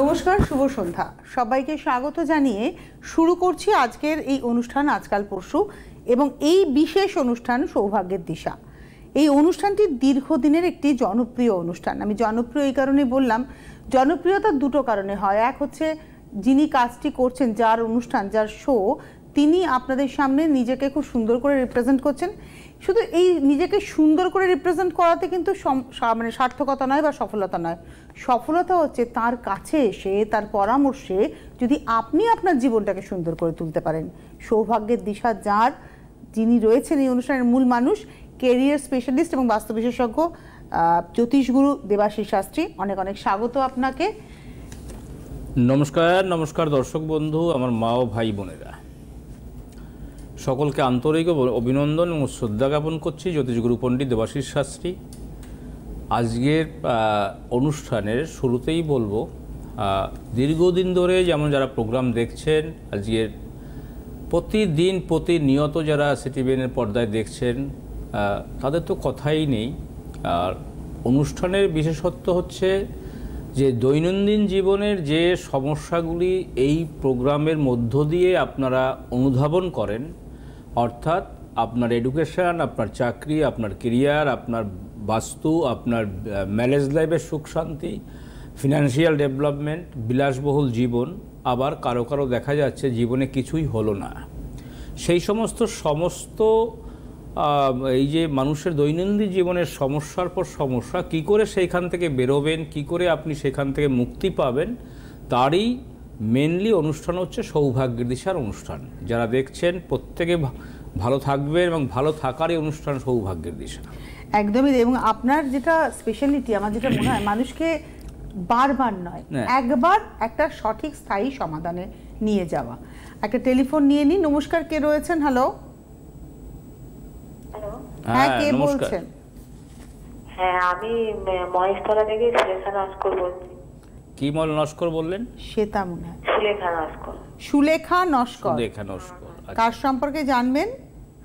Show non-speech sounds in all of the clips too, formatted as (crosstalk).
নমস্কার শুভ সন্ধ্যা সবাইকে স্বাগত জানিয়ে শুরু করছি আজকের এই অনুষ্ঠান আজকাল পরশু এবং এই বিশেষ অনুষ্ঠান সৌভাগ্যের দিশা এই অনুষ্ঠানটি দীর্ঘদিনের একটি জনপ্রিয় অনুষ্ঠান আমি জনপ্রিয় এই কারণে বললাম জনপ্রিয়তা দুটো কারণে হয় এক হচ্ছে যিনি কাজটি করছেন যার অনুষ্ঠান যার শো তিনি আপনাদের সামনে নিজেকে খুব সুন্দর করে রিপ্রেজেন্ট করছেন শুধু এই নিজেকে সুন্দর করে রিপ্রেজেন্ট করাতে কিন্তু মানে সার্থকতা নয় বা সফলতা নয় সফলতা হচ্ছে তার কাছে এসে তার পরামর্শে যদি আপনি আপনার জীবনটাকে সুন্দর করে তুলতে পারেন সৌভাগ্যের দিশা যার যিনি রয়েছেন এই অনুষ্ঠানের মূল মানুষ কেরিয়ার স্পেশালিস্ট এবং বাস্তু বিশেষজ্ঞ জ্যোতিষগুরু দেবাশী শাস্ত্রী অনেক অনেক স্বাগত আপনাকে নমস্কার নমস্কার দর্শক বন্ধু আমার মা ও ভাই বোনেরা সকলকে আন্তরিক অভিনন্দন এবং শ্রদ্ধা জ্ঞাপন করছি জ্যোতিষগুরু পণ্ডিত দেবাশিস শাস্ত্রী আজকের অনুষ্ঠানের শুরুতেই বলবো দীর্ঘদিন ধরে যেমন যারা প্রোগ্রাম দেখছেন আজকের প্রতিদিন প্রতিনিয়ত যারা সিটিভেনের পর্দায় দেখছেন তাদের তো কথাই নেই আর অনুষ্ঠানের বিশেষত্ব হচ্ছে যে দৈনন্দিন জীবনের যে সমস্যাগুলি এই প্রোগ্রামের মধ্য দিয়ে আপনারা অনুধাবন করেন অর্থাৎ আপনার এডুকেশান আপনার চাকরি আপনার কেরিয়ার আপনার বাস্তু আপনার ম্যারেজ লাইফের সুখ শান্তি ফিনান্সিয়াল ডেভেলপমেন্ট বিলাসবহুল জীবন আবার কারো কারো দেখা যাচ্ছে জীবনে কিছুই হলো না সেই সমস্ত সমস্ত এই যে মানুষের দৈনন্দিন জীবনের সমস্যার পর সমস্যা কি করে সেইখান থেকে বেরোবেন কি করে আপনি সেখান থেকে মুক্তি পাবেন তারই মেনলি অনুষ্ঠান হচ্ছে সৌভাগ্যের দিশার অনুষ্ঠান যারা দেখছেন প্রত্যেকে ভালো থাকবে এবং ভালো থাকারই অনুষ্ঠান সৌভাগ্যের দিশা একদমই এবং আপনার যেটা স্পেশালিটি আমার যেটা মনে হয় মানুষকে বারবার নয় হ্যাঁ। একবার একটা সঠিক স্থায়ী সমাধানে নিয়ে যাওয়া একটা টেলিফোন নিয়ে নিন নমস্কার কে রয়েছেন হ্যালো হ্যাঁ কে বলছেন হ্যাঁ আমি মহেশতলা থেকে বলছি কিমল নস্কর বললেন শ্বেতা মনে হয় সুলেখা নস্কর সুলেখা নস্কর সুলেখা নস্কর কার আচ্ছা। সম্পর্কে জানবেন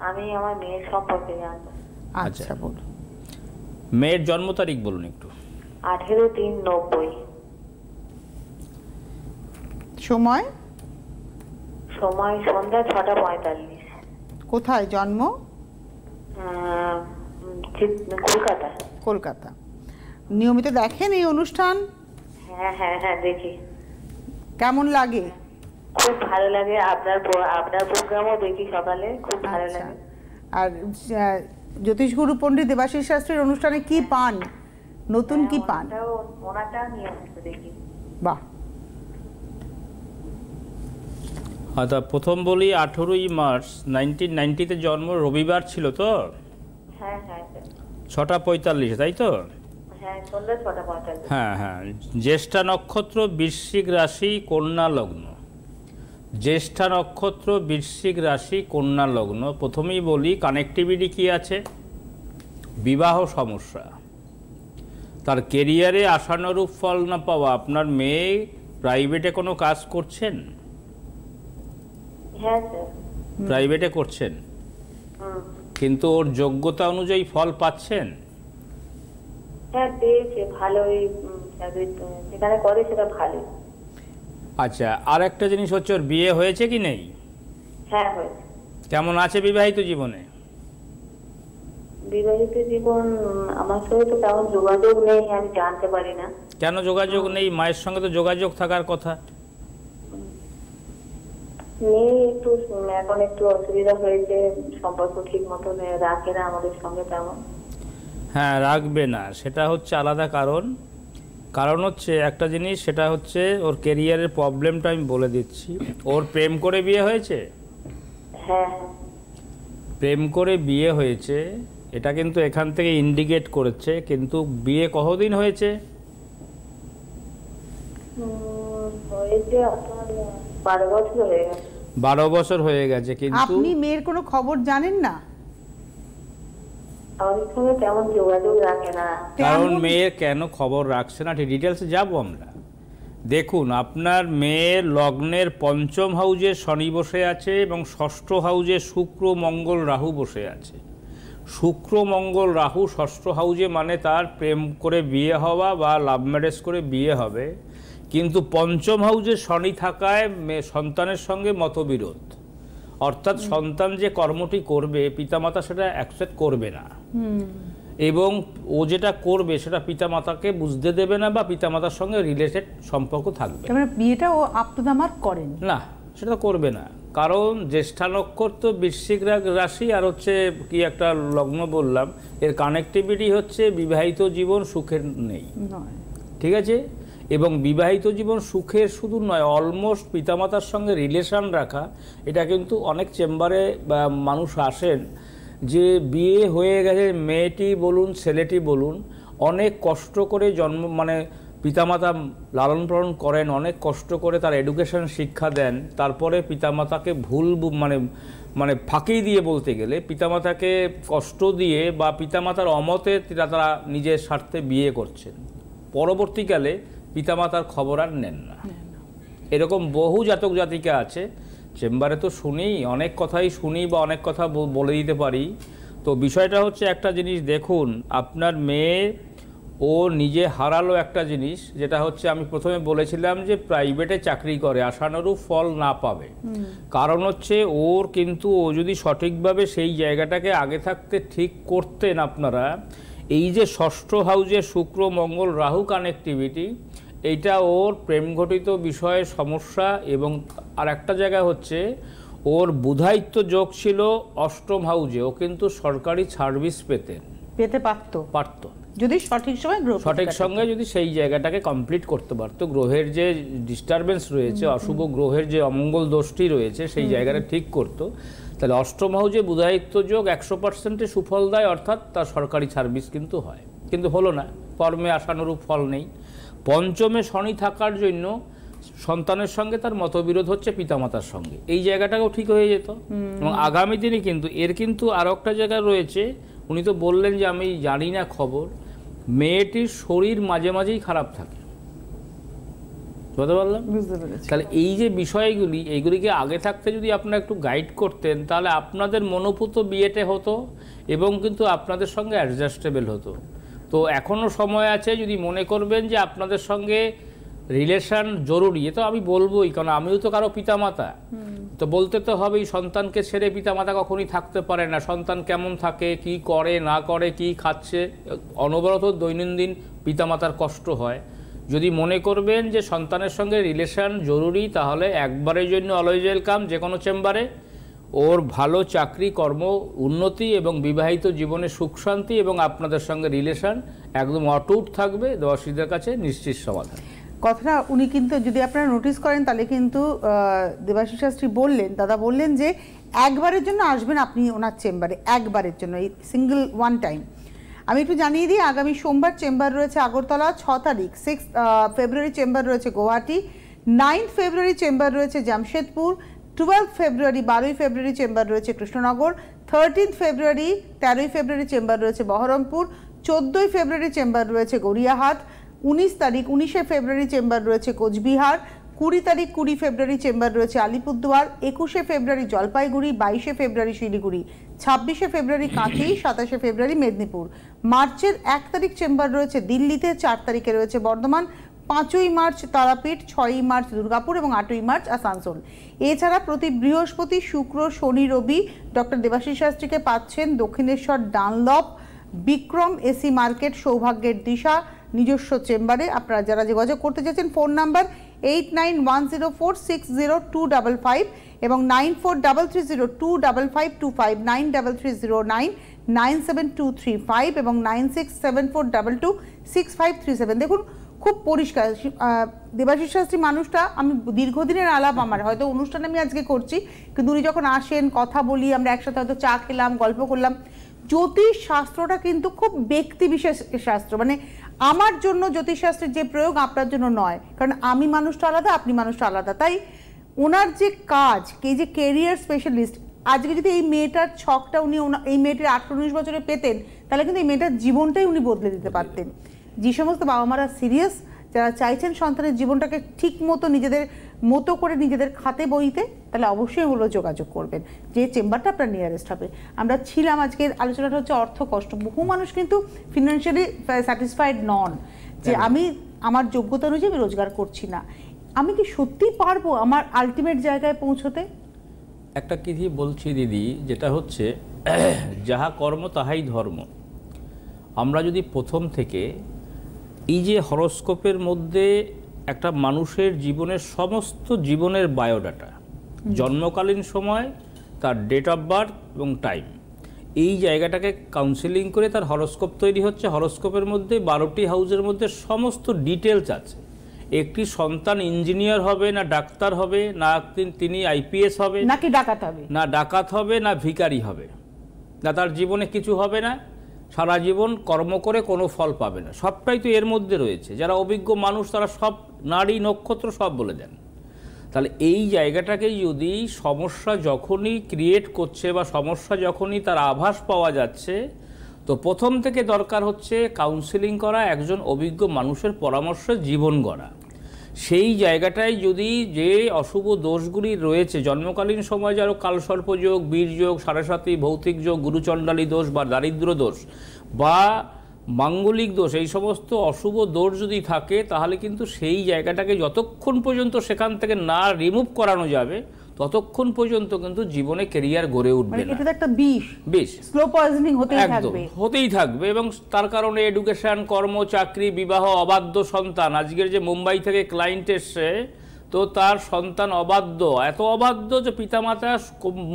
আমি আমার মেয়ের সম্পর্কে আচ্ছা, আচ্ছা বলুন মেয়ের জন্ম তারিখ বলুন একটু আঠেরো তিন নব্বই সময় সময় সন্ধ্যা ছটা পঁয়তাল্লিশ কোথায় জন্ম কলকাতা কলকাতা নিয়মিত দেখেন এই অনুষ্ঠান হ্যাঁ, হ্যাঁ, হ্যাঁ, দেখি কেমন লাগে খুব ভালো লাগে আপনার আপনার প্রোগ্রামও দেখি সকালে খুব ভালো আচ্ছা। লাগে আর জ্যোতিষ গুরু পণ্ডিত দেবাশীষ শাস্ত্রীর অনুষ্ঠানে কি পান নতুন কি পান বাহ আচ্ছা প্রথম বলি আঠেরোই মার্চ নাইনটিন নাইনটিতে জন্ম রবিবার ছিল তো ছটা পঁয়তাল্লিশ তাই তো হ্যাঁ হ্যাঁ হ্যাঁ জ্যেষ্ঠা নক্ষত্র বৃশ্চিক রাশি কন্যা লগ্ন জ্যেষ্ঠা নক্ষত্র বৃশ্চিক রাশি কন্যা লগ্ন প্রথমেই বলি কানেক্টিভিটি কি আছে বিবাহ সমস্যা তার কেরিয়ারে আশানুরূপ ফল না পাওয়া আপনার মেয়ে প্রাইভেটে কোনো কাজ করছেন প্রাইভেটে হ্যাঁ, করছেন কিন্তু ওর যোগ্যতা অনুযায়ী ফল পাচ্ছেন হ্যাঁ পেয়েছে ভালোই যেখানে করে সেটা ভালো আচ্ছা আর একটা জিনিস হচ্ছে ওর বিয়ে হয়েছে কি নেই হ্যাঁ হয়েছে কেমন আছে বিবাহিত জীবনে বিবাহিত জীবন আমার সঙ্গে তো তেমন যোগাযোগ নেই আমি জানতে পারি না কেন যোগাযোগ নেই মায়ের সঙ্গে তো যোগাযোগ থাকার কথা নেই একটু এখন একটু অসুবিধা হয়েছে সম্পর্ক ঠিক মতন রাখে না আমাদের সঙ্গে তেমন হ্যাঁ রাখবে না সেটা হচ্ছে আলাদা কারণ কারণ হচ্ছে একটা জিনিস সেটা হচ্ছে ওর কেরিয়ারের প্রবলেমটা আমি বলে দিচ্ছি ওর প্রেম করে বিয়ে হয়েছে হ্যাঁ। প্রেম করে বিয়ে হয়েছে এটা কিন্তু এখান থেকে ইন্ডিকেট করেছে কিন্তু বিয়ে কতদিন হয়েছে বারো বছর হয়ে গেছে কিন্তু আপনি মেয়ের কোনো খবর জানেন না কারণ মেয়ের কেন খবর রাখছে না ডিটেলসে যাবো আমরা দেখুন আপনার মেয়ের লগ্নের পঞ্চম হাউজে শনি বসে আছে এবং ষষ্ঠ হাউজে শুক্র মঙ্গল রাহু বসে আছে শুক্র মঙ্গল রাহু ষষ্ঠ হাউজে মানে তার প্রেম করে বিয়ে হওয়া বা লাভ ম্যারেজ করে বিয়ে হবে কিন্তু পঞ্চম হাউজে শনি থাকায় সন্তানের সঙ্গে মতবিরোধ অর্থাৎ সন্তান যে কর্মটি করবে পিতামাতা সেটা অ্যাকসেপ্ট করবে না এবং ও যেটা করবে সেটা পিতামাতাকে বুঝতে দেবে না বা পিতামাতার সঙ্গে রিলেটেড সম্পর্ক থাকবে মানে বিয়েটা ও আপ্তদামার করেন না সেটা করবে না কারণ জ্যেষ্ঠানক্ষর তো বৃশ্চিক রাশি আর হচ্ছে কি একটা লগ্ন বললাম এর কানেক্টিভিটি হচ্ছে বিবাহিত জীবন সুখের নেই ঠিক আছে এবং বিবাহিত জীবন সুখের শুধু নয় অলমোস্ট পিতামাতার সঙ্গে রিলেশন রাখা এটা কিন্তু অনেক চেম্বারে মানুষ আসেন যে বিয়ে হয়ে গেছে মেয়েটি বলুন ছেলেটি বলুন অনেক কষ্ট করে জন্ম মানে পিতামাতা লালন পালন করেন অনেক কষ্ট করে তার এডুকেশন শিক্ষা দেন তারপরে পিতামাতাকে ভুল মানে মানে ফাঁকি দিয়ে বলতে গেলে পিতামাতাকে কষ্ট দিয়ে বা পিতামাতার অমতে তারা নিজের স্বার্থে বিয়ে করছেন পরবর্তীকালে পিতামাতার খবর আর নেন না এরকম বহু জাতক জাতিকা আছে চেম্বারে তো শুনি অনেক কথাই শুনি বা অনেক কথা বলে দিতে পারি তো বিষয়টা হচ্ছে একটা জিনিস দেখুন আপনার মেয়ে ও নিজে হারালো একটা জিনিস যেটা হচ্ছে আমি প্রথমে বলেছিলাম যে প্রাইভেটে চাকরি করে আশানুরূপ ফল না পাবে কারণ হচ্ছে ওর কিন্তু ও যদি সঠিকভাবে সেই জায়গাটাকে আগে থাকতে ঠিক করতেন আপনারা এই যে ষষ্ঠ হাউজে শুক্র মঙ্গল রাহু কানেক্টিভিটি এইটা ওর প্রেম ঘটিত বিষয়ে সমস্যা এবং আর একটা জায়গা হচ্ছে ওর বুধায়িত্ব যোগ ছিল অষ্টম হাউজে ও কিন্তু সরকারি সার্ভিস পেতেন পেতে পারত পারত যদি সঠিক সময় গ্রহ সঠিক সঙ্গে যদি সেই জায়গাটাকে কমপ্লিট করতে পারতো গ্রহের যে ডিস্টারবেন্স রয়েছে অশুভ গ্রহের যে অমঙ্গল দোষটি রয়েছে সেই জায়গাটা ঠিক করতো তাহলে অষ্টম হাউজে বুধায়িত্ব যোগ একশো পার্সেন্টে সুফল দেয় অর্থাৎ তার সরকারি সার্ভিস কিন্তু হয় কিন্তু হলো না কর্মে আশানুরূপ ফল নেই পঞ্চমে শনি থাকার জন্য সন্তানের সঙ্গে তার মতবিরোধ হচ্ছে পিতামাতার সঙ্গে এই জায়গাটাও ঠিক হয়ে যেত এবং আগামী দিনে কিন্তু এর কিন্তু আরও একটা জায়গা রয়েছে উনি তো বললেন যে আমি জানি না খবর মেয়েটির শরীর মাঝে মাঝেই খারাপ থাকে বুঝতে পারলাম তাহলে এই যে বিষয়গুলি এইগুলিকে আগে থাকতে যদি আপনারা একটু গাইড করতেন তাহলে আপনাদের মনোপুত বিয়েটে হতো এবং কিন্তু আপনাদের সঙ্গে অ্যাডজাস্টেবল হতো তো এখনও সময় আছে যদি মনে করবেন যে আপনাদের সঙ্গে রিলেশন জরুরি এ তো আমি বলবোই কারণ আমিও তো কারো পিতামাতা তো বলতে তো হবেই সন্তানকে ছেড়ে পিতামাতা কখনই থাকতে পারে না সন্তান কেমন থাকে কি করে না করে কি খাচ্ছে অনবরত দৈনন্দিন পিতামাতার কষ্ট হয় যদি মনে করবেন যে সন্তানের সঙ্গে রিলেশন জরুরি তাহলে একবারের জন্য অলওয়েজ ওয়েলকাম যে কোনো চেম্বারে ওর ভালো চাকরি কর্ম উন্নতি এবং বিবাহিত জীবনে সুখ শান্তি এবং আপনাদের সঙ্গে রিলেশন একদম অটুট থাকবে দর্শীদের কাছে নিশ্চিত সমাধান কথাটা উনি কিন্তু যদি আপনারা নোটিস করেন তাহলে কিন্তু দেবাশী শাস্ত্রী বললেন দাদা বললেন যে একবারের জন্য আসবেন আপনি ওনার চেম্বারে একবারের জন্য এই সিঙ্গেল ওয়ান টাইম আমি একটু জানিয়ে দিই আগামী সোমবার চেম্বার রয়েছে আগরতলা ছ তারিখ সিক্স ফেব্রুয়ারি চেম্বার রয়েছে গুয়াহাটি নাইন্থ ফেব্রুয়ারি চেম্বার রয়েছে জামশেদপুর টুয়েলভ ফেব্রুয়ারি বারোই ফেব্রুয়ারি চেম্বার রয়েছে কৃষ্ণনগর থার্টিন্থ ফেব্রুয়ারি তেরোই ফেব্রুয়ারি চেম্বার রয়েছে বহরমপুর চোদ্দোই ফেব্রুয়ারি চেম্বার রয়েছে গড়িয়াহাট উনিশ তারিখ উনিশে ফেব্রুয়ারি চেম্বার রয়েছে কোচবিহার কুড়ি তারিখ কুড়ি ফেব্রুয়ারি চেম্বার রয়েছে আলিপুরদুয়ার একুশে ফেব্রুয়ারি জলপাইগুড়ি বাইশে ফেব্রুয়ারি শিলিগুড়ি ছাব্বিশে ফেব্রুয়ারি কাঁথি সাতাশে ফেব্রুয়ারি মেদিনীপুর মার্চের এক তারিখ চেম্বার রয়েছে দিল্লিতে চার তারিখে রয়েছে বর্ধমান পাঁচই মার্চ তারাপীঠ ছয়ই মার্চ দুর্গাপুর এবং আটই মার্চ আসানসোল এছাড়া প্রতি বৃহস্পতি শুক্র শনি রবি ডক্টর দেবাশিষ শাস্ত্রীকে পাচ্ছেন Dakshineswar Dunlop Vikram AC market সৌভাগ্যের দিশা নিজস্ব চেম্বারে আপনারা যারা যোগাযোগ করতে চাচ্ছেন phone number eight nine one zero four six zero two double five এবং nine four double three zero two double five two five nine double three zero nine nine seven two three five এবং nine six seven four double two six five three seven দেখুন খুব পরিষ্কার দেবাশিস শাস্ত্রী মানুষটা আমি দীর্ঘদিনের আলাপ আমার হয়তো অনুষ্ঠান আমি আজকে করছি কিন্তু উনি যখন আসেন কথা বলি আমরা একসাথে হয়তো চা খেলাম গল্প করলাম জ্যোতিষ শাস্ত্রটা কিন্তু খুব ব্যক্তি বিশেষ শাস্ত্র মানে আমার জন্য জ্যোতিষশাস্ত্রের যে প্রয়োগ আপনার জন্য নয় কারণ আমি মানুষটা আলাদা আপনি মানুষটা আলাদা তাই ওনার যে কাজ কে যে কেরিয়ার স্পেশালিস্ট আজকে যদি এই মেয়েটার ছকটা উনি এই মেয়েটির আঠারো উনিশ বছরে পেতেন তাহলে কিন্তু এই মেয়েটার জীবনটাই উনি বদলে দিতে পারতেন যে সমস্ত বাবা মারা সিরিয়াস যারা চাইছেন সন্তানের জীবনটাকে ঠিক মতো নিজেদের মতো করে নিজেদের খাতে বইতে তাহলে অবশ্যই হলো যোগাযোগ করবেন যে চেম্বারটা আপনার নিয়ারেস্ট হবে আমরা ছিলাম আজকের আলোচনাটা হচ্ছে অর্থ কষ্ট বহু মানুষ কিন্তু ফিনান্সিয়ালি স্যাটিসফাইড নন যে আমি আমার যোগ্যতা অনুযায়ী আমি রোজগার করছি না আমি কি সত্যি পারবো আমার আলটিমেট জায়গায় পৌঁছতে একটা কিছু বলছি দিদি যেটা হচ্ছে (clears throat) যাহা কর্ম তাহাই ধর্ম আমরা যদি প্রথম থেকে এই যে হরস্কোপের মধ্যে একটা মানুষের জীবনের সমস্ত জীবনের বায়োডাটা জন্মকালীন সময় তার ডেট অফ বার্থ এবং টাইম এই জায়গাটাকে কাউন্সিলিং করে তার হরস্কোপ তৈরি হচ্ছে হরস্কোপের মধ্যে বারোটি হাউজের মধ্যে সমস্ত ডিটেলস আছে একটি সন্তান ইঞ্জিনিয়ার হবে না ডাক্তার হবে না তিনি আইপিএস হবে নাকি ডাকাত হবে না ডাকাত হবে না ভিকারি হবে না তার জীবনে কিছু হবে না সারা জীবন কর্ম করে কোনো ফল পাবে না সবটাই তো এর মধ্যে রয়েছে যারা অভিজ্ঞ মানুষ তারা সব নারী নক্ষত্র সব বলে দেন তাহলে এই জায়গাটাকেই যদি সমস্যা যখনই ক্রিয়েট করছে বা সমস্যা যখনই তার আভাস পাওয়া যাচ্ছে তো প্রথম থেকে দরকার হচ্ছে কাউন্সিলিং করা একজন অভিজ্ঞ মানুষের পরামর্শে জীবন গড়া সেই জায়গাটায় যদি যে অশুভ দোষগুলি রয়েছে জন্মকালীন সময় যারা কালসর্পযোগ বীরযোগ সারাসাতি ভৌতিক যোগ গুরুচণ্ডালী দোষ বা দারিদ্র দোষ বা মাঙ্গলিক দোষ এই সমস্ত অশুভ দোষ যদি থাকে তাহলে কিন্তু সেই জায়গাটাকে যতক্ষণ পর্যন্ত সেখান থেকে না রিমুভ করানো যাবে ততক্ষণ পর্যন্ত কিন্তু জীবনে কেরিয়ার গড়ে উঠবে মানে না এটা একটা বিষ বিষ স্লো পয়জনিং হতেই থাকবে হতেই থাকবে এবং তার কারণে এডুকেশন কর্ম চাকরি বিবাহ অবাধ্য সন্তান আজকের যে মুম্বাই থেকে ক্লায়েন্ট এসছে তো তার সন্তান অবাধ্য এত অবাধ্য যে পিতামাতা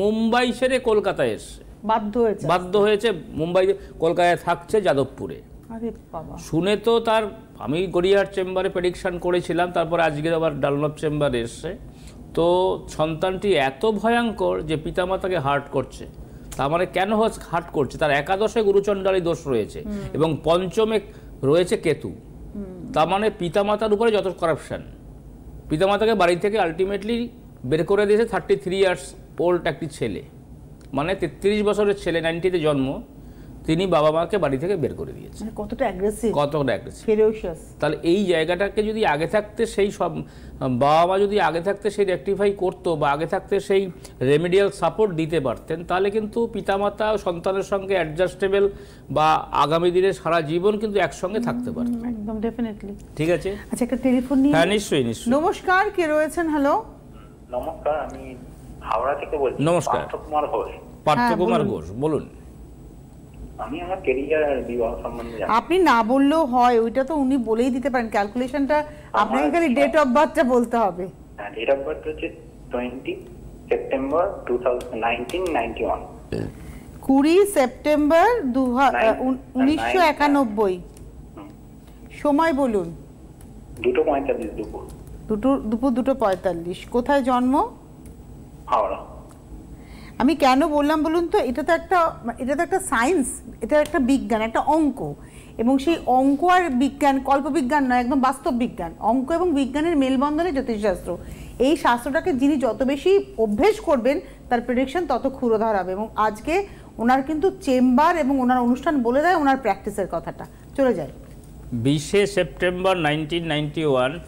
মুম্বাই ছেড়ে কলকাতায় এসছে বাধ্য হয়েছে বাধ্য হয়েছে মুম্বাই কলকাতায় থাকছে যাদবপুরে শুনে তো তার আমি গড়িয়াহাট চেম্বারে প্রেডিকশন করেছিলাম তারপর আজকে আবার ডালনব চেম্বারে এসছে তো সন্তানটি এত ভয়ঙ্কর যে পিতামাতাকে হার্ট করছে তার মানে কেন হার্ট করছে তার একাদশে গুরুচণ্ডারই দোষ রয়েছে এবং পঞ্চমে রয়েছে কেতু তার মানে পিতামাতার উপরে যত করাপশান পিতামাতাকে বাড়ি থেকে আলটিমেটলি বের করে দিয়েছে থার্টি থ্রি ইয়ার্স ওল্ড একটি ছেলে মানে তেত্রিশ বছরের ছেলে নাইনটিতে জন্ম তিনি বাবা মাকে বাড়ি থেকে বের করে দিয়েছেন মানে কতটা কতটা তাহলে এই জায়গাটাকে যদি আগে থাকতে সেই সব বাবা মা যদি আগে থাকতে সেই রেকটিফাই করতো বা আগে থাকতে সেই রেমেডিয়াল সাপোর্ট দিতে পারতেন তাহলে কিন্তু পিতামাতা সন্তানের সঙ্গে অ্যাডজাস্টেবল বা আগামী দিনে সারা জীবন কিন্তু একসঙ্গে থাকতে পারতেন একদম ডেফিনেটলি ঠিক আছে আচ্ছা একটা টেলিফোন নিয়ে হ্যাঁ নিশ্চয়ই নিশ্চয়ই নমস্কার কে রয়েছেন হ্যালো নমস্কার আমি হাওড়া থেকে বলছি নমস্কার পার্থ কুমার ঘোষ পার্থ কুমার হ্যাঁ, ঘোষ বলুন আমি আমার বিবাহ সম্বন্ধে আপনি না বললেও হয় ওইটা তো উনি বলেই দিতে পারেন ক্যালকুলেশনটা আপনাকে খালি ডেট অফ বার্থটা বলতে হবে হ্যাঁ ডেট অফ বার্থ হচ্ছে টোয়েন্টি সেপ্টেম্বর টু কুড়ি সেপ্টেম্বর উনিশশো একানব্বই সময় বলুন দুটো পঁয়তাল্লিশ দুপুর দুটো দুপুর দুটো পঁয়তাল্লিশ কোথায় জন্ম হাওড়া আমি কেন বললাম বলুন তো এটা তো একটা এটা তো একটা সায়েন্স এটা একটা বিজ্ঞান একটা অঙ্ক এবং সেই অঙ্ক আর বিজ্ঞান কল্পবিজ্ঞান নয় একদম বাস্তব বিজ্ঞান অঙ্ক এবং বিজ্ঞানের মেলবন্ধনে জ্যোতিষশাস্ত্র এই শাস্ত্রটাকে যিনি যত বেশি অভ্যেস করবেন তার প্রেডিকশন তত ক্ষুরোধার হবে এবং আজকে ওনার কিন্তু চেম্বার এবং ওনার অনুষ্ঠান বলে দেয় ওনার প্র্যাকটিসের কথাটা চলে যায় বিশে সেপ্টেম্বর নাইনটিন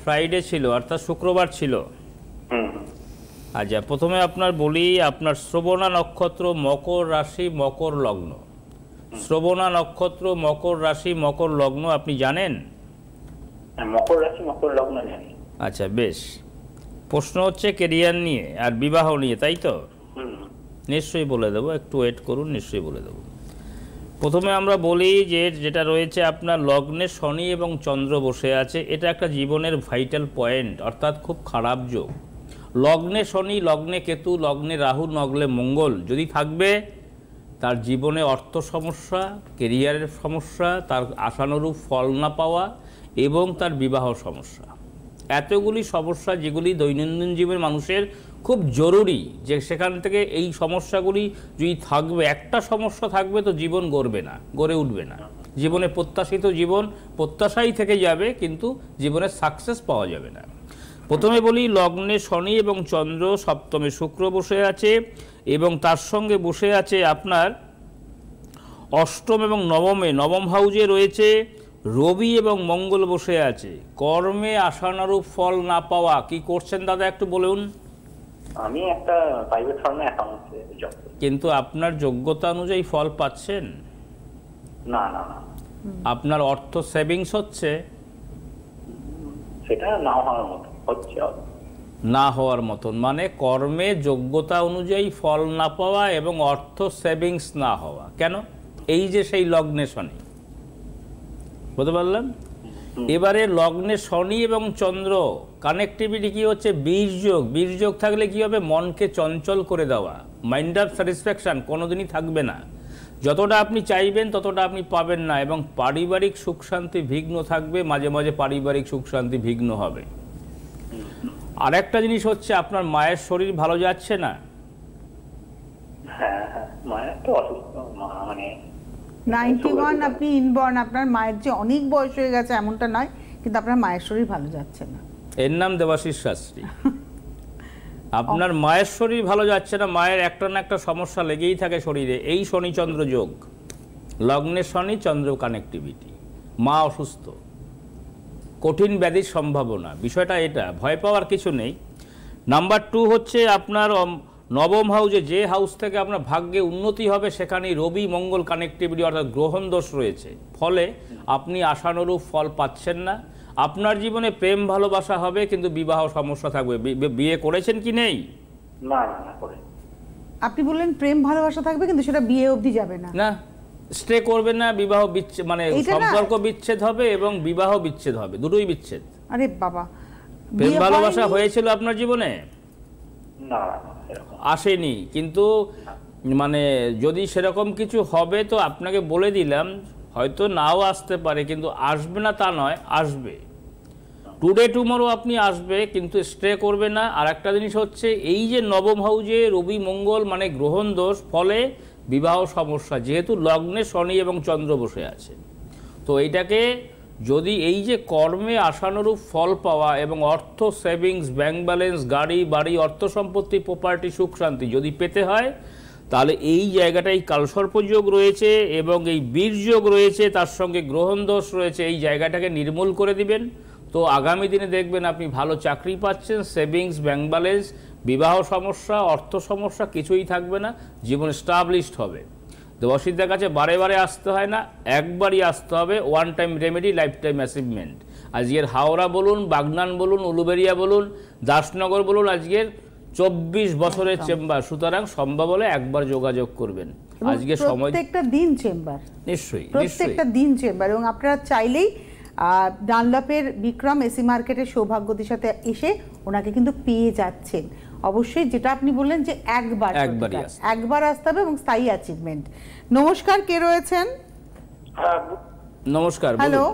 ফ্রাইডে ছিল অর্থাৎ শুক্রবার ছিল আচ্ছা প্রথমে আপনার বলি আপনার শ্রবণা নক্ষত্র মকর রাশি মকর লগ্ন শ্রবণা নক্ষত্র মকর রাশি মকর লগ্ন আপনি জানেন হ্যাঁ, মকর রাশি মকর লগ্ন জানি আচ্ছা বেশ প্রশ্ন হচ্ছে কেরিয়ার নিয়ে আর বিবাহ নিয়ে তাই তো নিশ্চয়ই বলে দেবো একটু ওয়েট করুন নিশ্চয়ই বলে দেবো প্রথমে আমরা বলি যে যেটা রয়েছে আপনার লগ্নে শনি এবং চন্দ্র বসে আছে এটা একটা জীবনের ভাইটাল পয়েন্ট অর্থাৎ খুব খারাপ যোগ লগ্নে শনি লগ্নে কেতু লগ্নে রাহু নগ্নে মঙ্গল যদি থাকবে তার জীবনে অর্থ সমস্যা কেরিয়ারের সমস্যা তার আশানুরূপ ফল না পাওয়া এবং তার বিবাহ সমস্যা এতগুলি সমস্যা যেগুলি দৈনন্দিন জীবনে মানুষের খুব জরুরি যে সেখান থেকে এই সমস্যাগুলি যদি থাকবে একটা সমস্যা থাকবে তো জীবন গড়বে না গড়ে উঠবে না জীবনে প্রত্যাশিত জীবন প্রত্যাশাই থেকে যাবে কিন্তু জীবনে সাকসেস পাওয়া যাবে না প্রথমে বলি লগ্নে শনি এবং চন্দ্র সপ্তমে শুক্র বসে আছে এবং তার সঙ্গে বসে আছে আপনার অষ্টম এবং নবমে নবম হাউজে রয়েছে রবি এবং মঙ্গল বসে আছে কর্মে আশানারূপ ফল না পাওয়া কি করছেন দাদা একটু বলুন আমি একটা প্রাইভেট ফার্মে কিন্তু আপনার যোগ্যতা অনুযায়ী ফল পাচ্ছেন না না না আপনার অর্থ সেভিংস হচ্ছে সেটা না হওয়ার মতো না হওয়ার মতন মানে কর্মে যোগ্যতা অনুযায়ী ফল না পাওয়া এবং অর্থ সেভিংস না হওয়া কেন এই যে সেই লগ্নে শনি বুঝতে পারলাম এবারে লগ্নে শনি এবং চন্দ্র কানেক্টিভিটি কি হচ্ছে বীরযোগ বীরযোগ থাকলে কি হবে মনকে চঞ্চল করে দেওয়া মাইন্ড অফ স্যাটিসফ্যাকশান কোনোদিনই থাকবে না যতটা আপনি চাইবেন ততটা আপনি পাবেন না এবং পারিবারিক সুখ শান্তি ভিগ্ন থাকবে মাঝে মাঝে পারিবারিক সুখ শান্তি ভিগ্ন হবে আর একটা জিনিস হচ্ছে আপনার মায়ের শরীর ভালো যাচ্ছে না হ্যাঁ, হ্যাঁ, মানে আপনি ইনবর্ন আপনার মায়ের যে অনেক বয়স হয়ে গেছে এমনটা নয় কিন্তু আপনার মায়ের শরীর ভালো যাচ্ছে না এর নাম দেবাশিস শাস্ত্রী (laughs) আপনার মায়ের শরীর ভালো যাচ্ছে না মায়ের একটা না একটা সমস্যা লেগেই থাকে শরীরে এই শনিচন্দ্র যোগ লগ্নে শনি চন্দ্র কানেক্টিভিটি মা অসুস্থ কঠিন ব্যাধির সম্ভাবনা বিষয়টা এটা ভয় পাওয়ার কিছু নেই নাম্বার টু হচ্ছে আপনার নবম হাউজে যে হাউস থেকে আপনার ভাগ্যে উন্নতি হবে সেখানে রবি মঙ্গল কানেক্টিভিটি অর্থাৎ গ্রহণ দোষ রয়েছে ফলে আপনি আশানুরূপ ফল পাচ্ছেন না আপনার জীবনে প্রেম ভালোবাসা হবে কিন্তু বিবাহ সমস্যা থাকবে বিয়ে করেছেন কি নেই না আপনি বললেন প্রেম ভালোবাসা থাকবে কিন্তু সেটা বিয়ে অবধি যাবে না না স্টে করবে না বিবাহ বিচ্ছেদ মানে সম্পর্ক বিচ্ছেদ হবে এবং বিবাহ বিচ্ছেদ হবে দুটোই বিচ্ছেদ আরে বাবা প্রেম ভালোবাসা হয়েছিল আপনার জীবনে না আসেনি কিন্তু মানে যদি সেরকম কিছু হবে তো আপনাকে বলে দিলাম হয়তো নাও আসতে পারে কিন্তু আসবে না তা নয় আসবে টুডে টুমোরো আপনি আসবে কিন্তু স্টে করবে না আর একটা জিনিস হচ্ছে এই যে নবম হাউজে রবি মঙ্গল মানে গ্রহণ দোষ ফলে বিবাহ সমস্যা যেহেতু লগ্নে শনি এবং চন্দ্র বসে আছে তো এটাকে যদি এই যে কর্মে আশানুরূপ ফল পাওয়া এবং অর্থ সেভিংস ব্যাংক ব্যালেন্স গাড়ি বাড়ি অর্থ সম্পত্তি প্রপার্টি সুখ শান্তি যদি পেতে হয় তাহলে এই জায়গাটাই কালসর্পযোগ রয়েছে এবং এই বীরযোগ রয়েছে তার সঙ্গে গ্রহণ দোষ রয়েছে এই জায়গাটাকে নির্মূল করে দিবেন তো আগামী দিনে দেখবেন আপনি ভালো চাকরি পাচ্ছেন সেভিংস ব্যাংক ব্যালেন্স বিবাহ সমস্যা অর্থ সমস্যা কিছুই থাকবে না জীবন স্টাবলিশড হবে দেবশিদার কাছে বারে বারে আসতে হয় না একবারই আসতে হবে one time remedy life time achievement আজকের হাওড়া বলুন বাগনান বলুন উলুবেরিয়া বলুন দাসনগর বলুন আজকের চব্বিশ বছরের আচ্ছা। চেম্বার সুতরাং সম্ভব হলে একবার যোগাযোগ করবেন আজকে সময় একটা দিন চেম্বার নিশ্চয়ই প্রত্যেকটা দিন চেম্বার এবং আপনারা চাইলেই ডানলপের বিক্রম এসি মার্কেটের সৌভাগ্যদের সাথে এসে ওনাকে কিন্তু পেয়ে যাচ্ছেন অবশ্যই যেটা আপনি বললেন যে একবার একবার আসতে হবে এবং স্থায়ী অ্যাচিভমেন্ট নমস্কার কে রয়েছেন হ্যাঁ, নমস্কার হ্যালো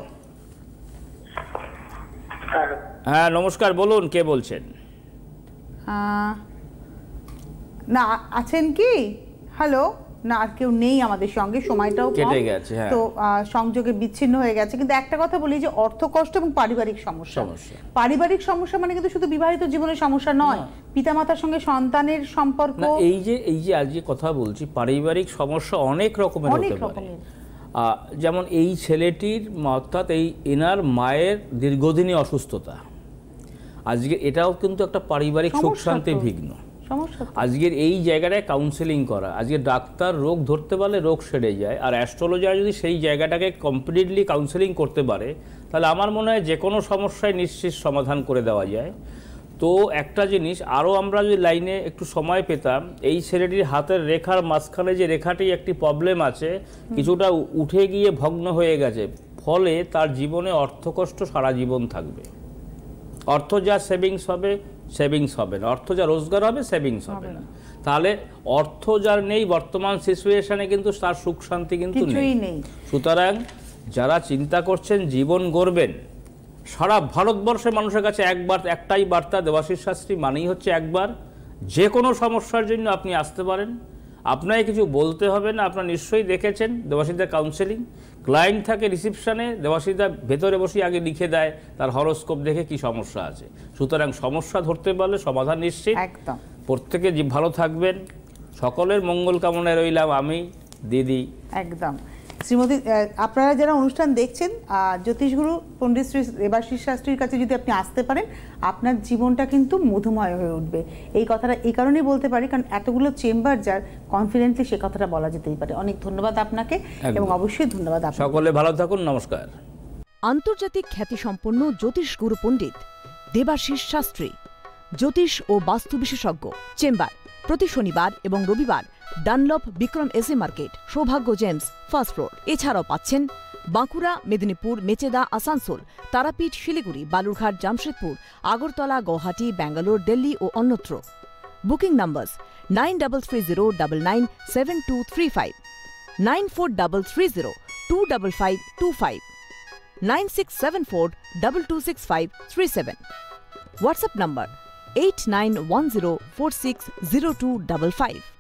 হ্যাঁ নমস্কার বলুন কে বলছেন না আছেন কি হ্যালো না আর কেউ নেই আমাদের সঙ্গে সময়টাও কেটে গেছে হ্যাঁ। তো সংযোগে বিচ্ছিন্ন হয়ে গেছে কিন্তু একটা কথা বলি যে অর্থ কষ্ট এবং পারিবারিক সমস্যা পারিবারিক সমস্যা মানে কিন্তু শুধু বিবাহিত জীবনের সমস্যা নয় পিতামাতার সঙ্গে সন্তানের সম্পর্ক এই যে এই যে আজকে কথা বলছি পারিবারিক সমস্যা অনেক রকমের হতে পারে যেমন এই ছেলেটির অর্থাৎ এই এনার মায়ের দীর্ঘদিনই অসুস্থতা আজকে এটাও কিন্তু একটা পারিবারিক সুখ শান্তি বিঘ্ন আজকের এই জায়গাটায় কাউন্সেলিং করা আজকে ডাক্তার রোগ ধরতে পারলে রোগ সেরে যায় আর অ্যাস্ট্রোলজার যদি সেই জায়গাটাকে কমপ্লিটলি কাউন্সেলিং করতে পারে তাহলে আমার মনে হয় যে কোনো সমস্যায় নিশ্চিত সমাধান করে দেওয়া যায় তো একটা জিনিস আরও আমরা যদি লাইনে একটু সময় পেতাম এই ছেলেটির হাতের রেখার মাঝখানে যে রেখাটি একটি প্রবলেম আছে কিছুটা উঠে গিয়ে ভগ্ন হয়ে গেছে ফলে তার জীবনে অর্থকষ্ট সারা জীবন থাকবে অর্থ যা সেভিংস হবে সেভিংস হবে না অর্থ যা রোজগার হবে সেভিংস হবে না তাহলে অর্থ যার নেই বর্তমান সিচুয়েশনে কিন্তু তার সুখ শান্তি কিন্তু নেই সুতরাং যারা চিন্তা করছেন জীবন গড়বেন সারা ভারতবর্ষে মানুষের কাছে একবার একটাই বার্তা দেবাশীষ শাস্ত্রী মানেই হচ্ছে একবার যে কোনো সমস্যার জন্য আপনি আসতে পারেন আপনাকে কিছু বলতে হবে না আপনারা নিশ্চয়ই দেখেছেন দেবাশিদা কাউন্সেলিং ক্লায়েন্ট থাকে রিসিপশানে দেবাশিদা ভেতরে বসেই আগে লিখে দেয় তার হরস্কোপ দেখে কি সমস্যা আছে সুতরাং সমস্যা ধরতে পারলে সমাধান নিশ্চিত একদম প্রত্যেকে ভালো থাকবেন সকলের মঙ্গল কামনায় রইলাম আমি দিদি একদম শ্রীমতী আপনারা যারা অনুষ্ঠান দেখছেন জ্যোতিষগুরু পণ্ডিত শ্রী দেবাশিস শাস্ত্রীর কাছে যদি আপনি আসতে পারেন আপনার জীবনটা কিন্তু মধুময় হয়ে উঠবে এই কথাটা এই কারণেই বলতে পারি কারণ এতগুলো চেম্বার যার কনফিডেন্টলি সে কথাটা বলা যেতেই পারে অনেক ধন্যবাদ আপনাকে এবং অবশ্যই ধন্যবাদ সকলে ভালো থাকুন নমস্কার আন্তর্জাতিক খ্যাতিসম্পন্ন জ্যোতিষ গুরু পণ্ডিত দেবাশীষ শাস্ত্রী জ্যোতিষ ও বাস্তু বিশেষজ্ঞ চেম্বার প্রতি শনিবার এবং রবিবার Dunlop Vikram AC market Saubhagya gems first floor এছাড়াও পাচ্ছেন বাঁকুড়া মেদিনীপুর মেচেদা আসানসোল তারাপীঠ শিলিগুড়ি বালুরঘাট জামশেদপুর আগরতলা গৌহাটি ব্যাঙ্গালোর দিল্লি ও অন্যত্র booking number nine double three zero double nine seven two three five nine four double three zero two double five two five nine six seven four double two six five three seven WhatsApp number eight nine one zero four six zero two double five